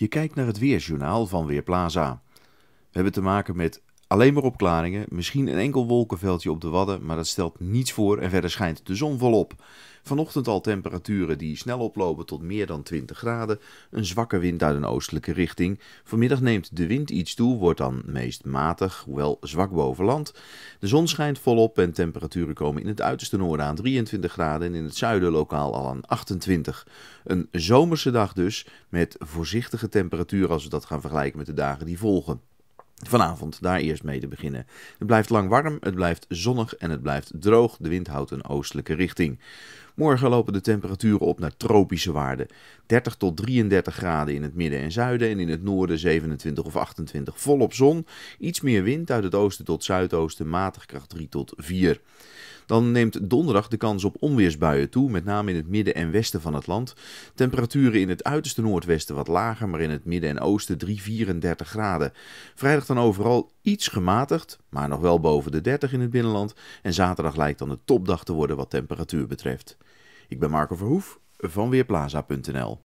Je kijkt naar het weerjournaal van Weerplaza. We hebben te maken met alleen maar opklaringen, misschien een enkel wolkenveldje op de Wadden, maar dat stelt niets voor en verder schijnt de zon volop. Vanochtend al temperaturen die snel oplopen tot meer dan 20 graden, een zwakke wind uit een oostelijke richting. Vanmiddag neemt de wind iets toe, wordt dan meest matig, hoewel zwak boven land. De zon schijnt volop en temperaturen komen in het uiterste noorden aan 23 graden en in het zuiden lokaal al aan 28. Een zomerse dag dus, met voorzichtige temperaturen als we dat gaan vergelijken met de dagen die volgen. Vanavond daar eerst mee te beginnen. Het blijft lang warm, het blijft zonnig en het blijft droog. De wind houdt een oostelijke richting. Morgen lopen de temperaturen op naar tropische waarden. 30 tot 33 graden in het midden en zuiden en in het noorden 27 of 28 volop zon. Iets meer wind uit het oosten tot zuidoosten, matig kracht 3 tot 4. Dan neemt donderdag de kans op onweersbuien toe, met name in het midden en westen van het land. Temperaturen in het uiterste noordwesten wat lager, maar in het midden en oosten 34 graden. Vrijdag dan overal iets gematigd, maar nog wel boven de 30 in het binnenland. En zaterdag lijkt dan de topdag te worden wat temperatuur betreft. Ik ben Marco Verhoef van Weerplaza.nl